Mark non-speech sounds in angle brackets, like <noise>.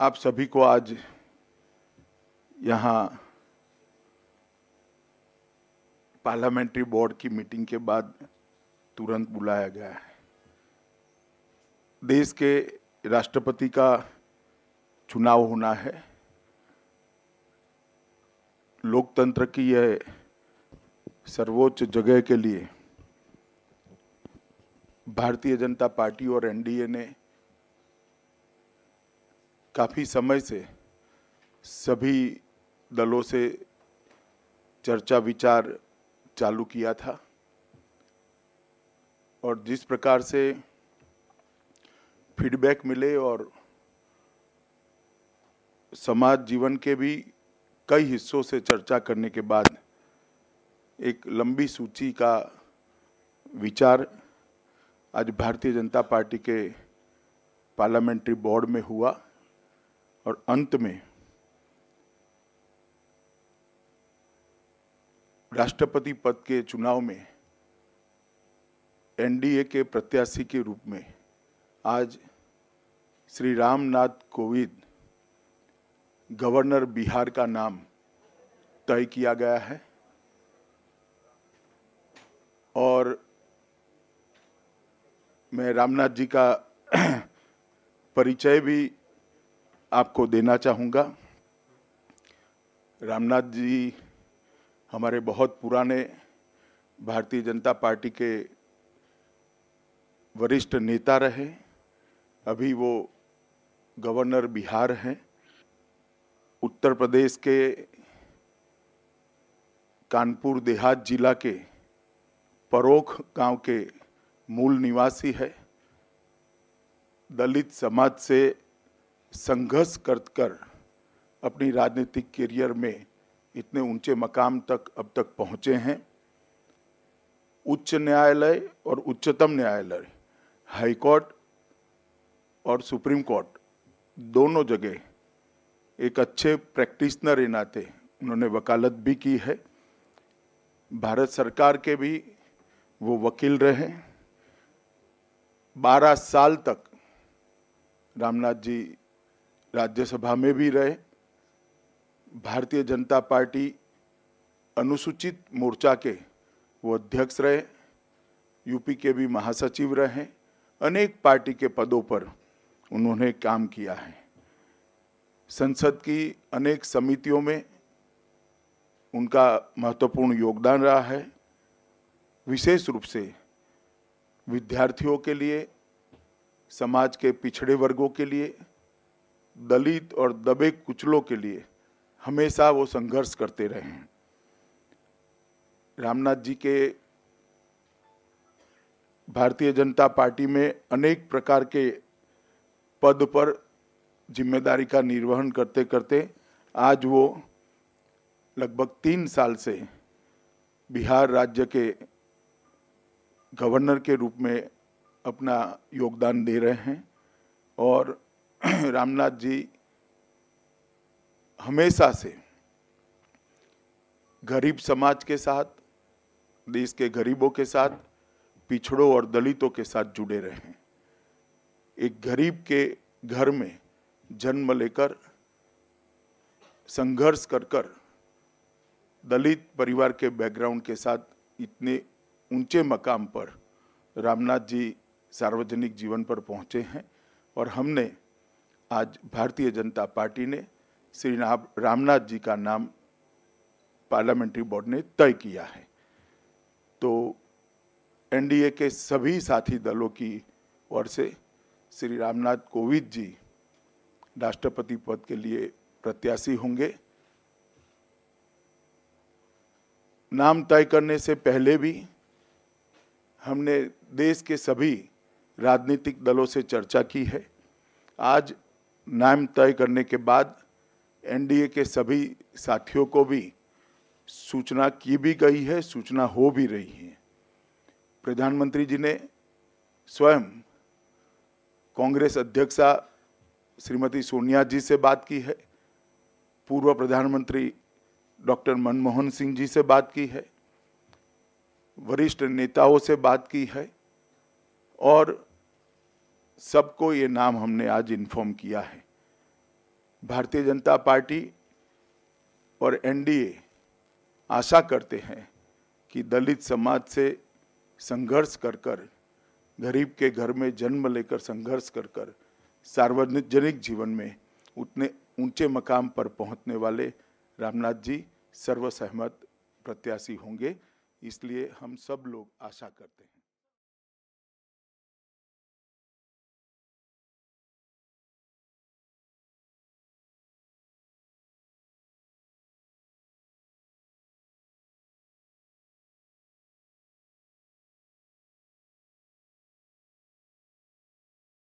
आप सभी को आज यहाँ पार्लियामेंट्री बोर्ड की मीटिंग के बाद तुरंत बुलाया गया है देश के राष्ट्रपति का चुनाव होना है लोकतंत्र की यह सर्वोच्च जगह के लिए भारतीय जनता पार्टी और एनडीए ने काफ़ी समय से सभी दलों से चर्चा विचार चालू किया था और जिस प्रकार से फीडबैक मिले और समाज जीवन के भी कई हिस्सों से चर्चा करने के बाद एक लंबी सूची का विचार आज भारतीय जनता पार्टी के पार्लियामेंट्री बोर्ड में हुआ और अंत में राष्ट्रपति पद के चुनाव में एनडीए के प्रत्याशी के रूप में आज श्री रामनाथ कोविंद गवर्नर बिहार का नाम तय किया गया है और मैं रामनाथ जी का <clears throat> परिचय भी आपको देना चाहूँगा रामनाथ जी हमारे बहुत पुराने भारतीय जनता पार्टी के वरिष्ठ नेता रहे अभी वो गवर्नर बिहार हैं उत्तर प्रदेश के कानपुर देहात जिला के परोख गांव के मूल निवासी है दलित समाज से संघर्ष कर कर अपनी राजनीतिक करियर में इतने ऊंचे मकाम तक अब तक पहुंचे हैं उच्च न्यायालय और उच्चतम न्यायालय हाईकोर्ट और सुप्रीम कोर्ट दोनों जगह एक अच्छे प्रैक्टिशनर के नाते उन्होंने वकालत भी की है भारत सरकार के भी वो वकील रहे 12 साल तक रामनाथ जी राज्यसभा में भी रहे भारतीय जनता पार्टी अनुसूचित मोर्चा के वो अध्यक्ष रहे यूपी के भी महासचिव रहे अनेक पार्टी के पदों पर उन्होंने काम किया है संसद की अनेक समितियों में उनका महत्वपूर्ण योगदान रहा है विशेष रूप से विद्यार्थियों के लिए समाज के पिछड़े वर्गों के लिए दलित और दबे कुचलों के लिए हमेशा वो संघर्ष करते रहे हैं रामनाथ जी के भारतीय जनता पार्टी में अनेक प्रकार के पद पर जिम्मेदारी का निर्वहन करते करते आज वो लगभग तीन साल से बिहार राज्य के गवर्नर के रूप में अपना योगदान दे रहे हैं और <clears throat> रामनाथ जी हमेशा से गरीब समाज के साथ देश के गरीबों के साथ पिछड़ों और दलितों के साथ जुड़े रहे हैं एक गरीब के घर में जन्म लेकर संघर्ष कर कर दलित परिवार के बैकग्राउंड के साथ इतने ऊंचे मकाम पर रामनाथ जी सार्वजनिक जीवन पर पहुंचे हैं और हमने आज भारतीय जनता पार्टी ने श्री रामनाथ जी का नाम पार्लियामेंट्री बोर्ड ने तय किया है तो एनडीए के सभी साथी दलों की ओर से श्री रामनाथ कोविंद जी राष्ट्रपति पद के लिए प्रत्याशी होंगे नाम तय करने से पहले भी हमने देश के सभी राजनीतिक दलों से चर्चा की है आज नाम तय करने के बाद एनडीए के सभी साथियों को भी सूचना की भी गई है सूचना हो भी रही है प्रधानमंत्री जी ने स्वयं कांग्रेस अध्यक्षा श्रीमती सोनिया जी से बात की है पूर्व प्रधानमंत्री डॉक्टर मनमोहन सिंह जी से बात की है वरिष्ठ नेताओं से बात की है और सबको ये नाम हमने आज इन्फॉर्म किया है भारतीय जनता पार्टी और एनडीए आशा करते हैं कि दलित समाज से संघर्ष कर कर गरीब के घर में जन्म लेकर संघर्ष कर कर सार्वजनिक जीवन में उतने ऊंचे मकाम पर पहुंचने वाले रामनाथ जी सर्वसहमत प्रत्याशी होंगे इसलिए हम सब लोग आशा करते हैं